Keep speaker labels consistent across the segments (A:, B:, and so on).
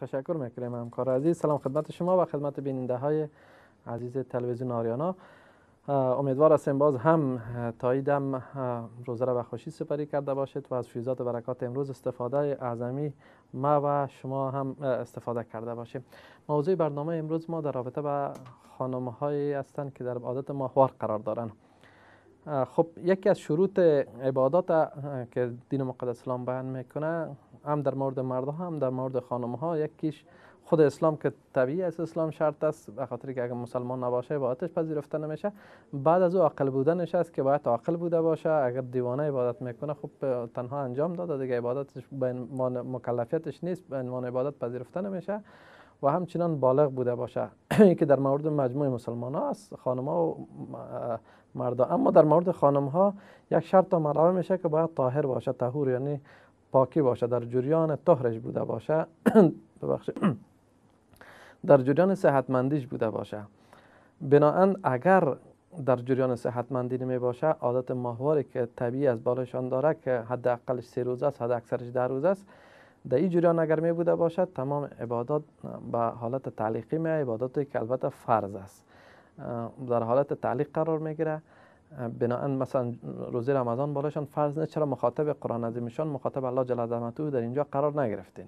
A: تشکر میکنیم همکار عزیز سلام خدمت شما و خدمت بیننده های عزیز تلویزیون آریانا امیدوار هستم باز هم تا روزه را به خوشی سپری کرده باشید و از فیضات و برکات امروز استفاده اعظمی ما و شما هم استفاده کرده باشیم موضوع برنامه امروز ما در رابطه به خانم های هستند که در عادت ماهوار قرار دارند خب یکی از شروط عبادات که دین مقدس اسلام بیان میکنه هم در مورد مردها، هم در مورد خانم ها یکیش خود اسلام که طبیعی است، اسلام شرط است به خاطر که اگر مسلمان نباشه با آتش پذیرفته نمیشه بعد از او عقل بودنش است که باید عقل بوده باشه اگر دیوانه عبادت میکنه خب تنها انجام داده دیگه عبادتش به مکلفیتش نیست به عنوان عبادت پذیرفته نمیشه و همچنان بالغ بوده باشه که در مورد مجموع مسلمان ها است خانم ها و مردا اما در مورد خانم ها یک شرط مراعات میشه که باید طاهر باشه طهور یعنی پاکی باشه در جریان طهرش بوده باشه در جریان صحتمندیش بوده باشه بناهن اگر در جریان صحتمندی نمی باشه عادت ماهواری که طبیعی از بالشان داره که حداقلش سه روز است حد اکثرش در روز است در این جریان اگر می بوده باشد تمام عبادات به حالت تعلیقی می عباداتی که البته فرض است در حالت تعلیق قرار گیره بناهن مثلا روزی رمضان بالاشان فرض نیست چرا مخاطب قرآن عظیمشان مخاطب الله جل عظمته در اینجا قرار نگرفتین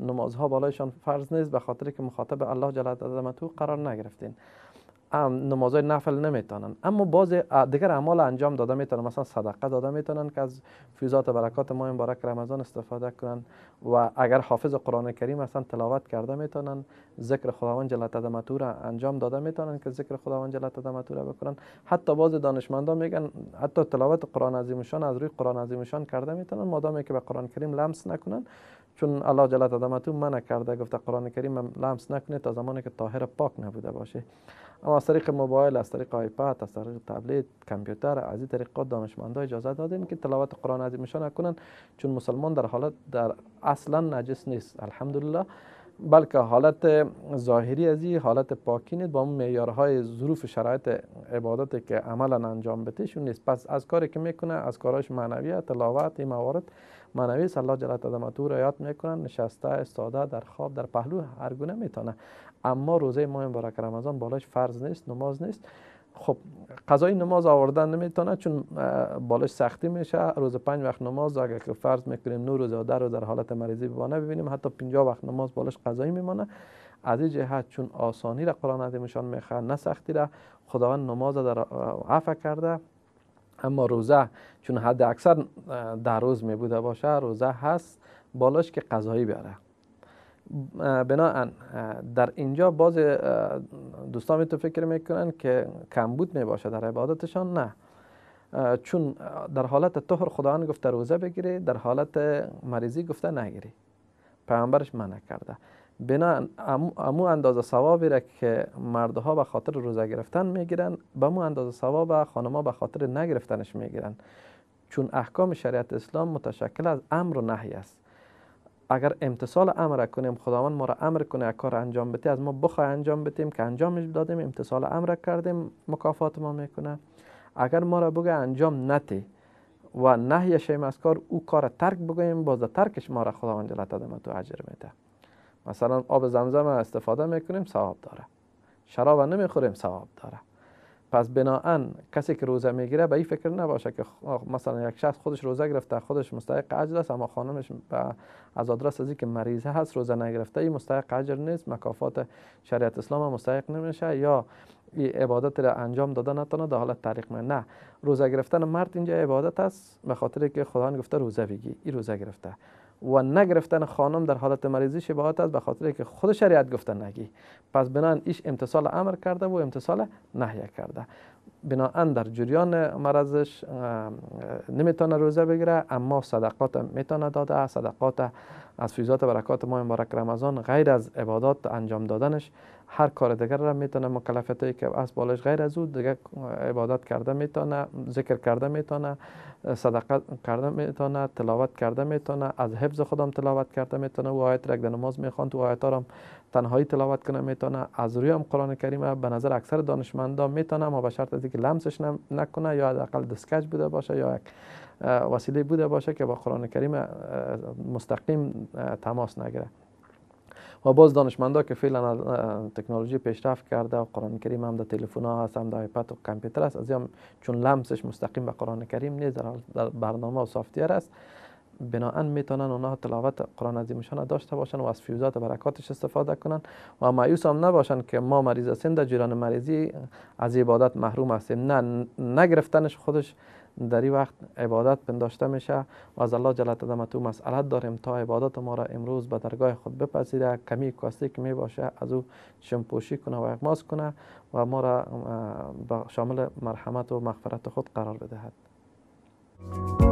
A: نمازها بالایشان فرض نیست به خاطر که مخاطب الله جل عظمته قرار نگرفتین نمازهای نفل نمیتونن اما باز دیگر اعمال انجام داده میتونن مثلا صدقه داده میتونن که از فیضات برکات ماه مبارک رمضان استفاده کنن و اگر حافظ قرآن کریم هستن تلاوت کرده میتونن ذکر خداوند جل تدمتو را انجام داده میتونن که ذکر خداوند جل تدمتو بکنن حتی باز دانشمندان میگن حتی تلاوت قرآن عظیمشان از روی قرآن عظیمشان کرده میتونن مادامی که به قرآن کریم لمس نکنن چون الله جل تو منع کرده گفته قرآن کریم لمس نکنه تا زمانی که طاهر پاک نبوده باشه اما از طریق موبایل از طریق آیپد از طریق تبلت کامپیوتر از این طریق دانشمندها اجازه دادن که تلاوت قرآن عظیم شان نکنن چون مسلمان در حالت در اصلا نجس نیست الحمدلله بلکه حالت ظاهری از این حالت پاکی نیست با اون معیارهای ظروف شرایط عبادت که عملا انجام شون نیست پس از کاری که میکنه از کاراش معنوی تلاوت این موارد معنوی الله جل را یاد میکنن نشسته استاده در خواب در پهلو هر گونه میتونه اما روزه ماه مبارک رمضان بالاش فرض نیست نماز نیست خب قضای نماز آوردن نمیتونه چون بالش سختی میشه روز پنج وقت نماز اگر که فرض میکنیم نو روز و در روز در حالت مریضی ببانه ببینیم حتی پینجا وقت نماز بالش قضایی میمانه از این جهت چون آسانی را قرآن عظیمشان میخواه نه سختی را خداوند نماز در عفه کرده اما روزه چون حد اکثر در روز میبوده باشه روزه هست بالاش که قضایی بیاره بناهن در اینجا باز دوستان تو فکر میکنن که کمبود میباشه در عبادتشان نه چون در حالت طهر خداوند گفته روزه بگیری در حالت مریضی گفته نگیری پیامبرش منع کرده بنا امو اندازه ثوابی را که مردها به خاطر روزه گرفتن میگیرن به مو اندازه ثواب خانما به خاطر نگرفتنش میگیرن چون احکام شریعت اسلام متشکل از امر و نهی است اگر امتصال امر کنیم خداوند ما را امر کنه کار انجام بده از ما بخواه انجام بدیم که انجامش دادیم امتصال امر کردیم مکافات ما میکنه اگر ما را بگه انجام نتی و نهی شیم از کار او کار ترک بگوییم باز ترکش ما را خداوند جل تعالی تو اجر میده مثلا آب زمزم استفاده میکنیم ثواب داره شراب نمیخوریم ثواب داره پس بناان کسی که روزه میگیره به این فکر نباشه که مثلا یک شخص خودش روزه گرفته خودش مستحق اجر است اما خانمش از آدرس از که مریضه هست روزه نگرفته این مستحق اجر نیست مکافات شریعت اسلام مستحق نمیشه یا این عبادت را انجام داده نتونه در حالت طریق من نه روزه گرفتن مرد اینجا عبادت است به خاطر که خداوند گفته روزه بگی این روزه گرفته و نگرفتن خانم در حالت مریضی شباهت است به خاطر که خود شریعت گفته نگی پس بنان ایش امتصال امر کرده و امتصال نهی کرده بناهن در جریان مرضش نمیتونه روزه بگیره اما صدقات میتونه داده صدقات از فیضات برکات ماه مبارک رمضان غیر از عبادات انجام دادنش هر کار دیگر را میتونه مکلفتی که از بالش غیر از او دیگه عبادت کرده میتونه ذکر کرده میتونه صدقه کرده میتونه تلاوت کرده میتونه از حفظ خودم تلاوت کرده میتونه و آیت را نماز میخوان و آیت هم تنهایی تلاوت کنه میتونه از روی هم قرآن کریم به نظر اکثر دانشمندا میتونه اما به شرط از اینکه لمسش نکنه یا حداقل دسکچ بوده باشه یا یک وسیله بوده باشه که با قرآن کریم مستقیم تماس نگیره و باز دانشمندا که فعلا تکنولوژی پیشرفت کرده و قرآن کریم هم در تلفن ها هست هم در آیپد و کامپیوتر است از هم چون لمسش مستقیم به قرآن کریم نیست در برنامه و سافتیر است بناان میتونن اونها تلاوت قرآن عظیمشانه داشته باشن و از فیوزات برکاتش استفاده کنن و معیوس هم نباشن که ما مریض هستیم در جیران مریضی از عبادت محروم هستیم نه نگرفتنش خودش در این وقت عبادت پنداشته میشه و از الله جل تو مسئلت داریم تا عبادت ما را امروز به درگاه خود بپذیره کمی کاستی که میباشه از او شمپوشی کنه و اقماس کنه و ما را شامل مرحمت و مغفرت خود قرار بدهد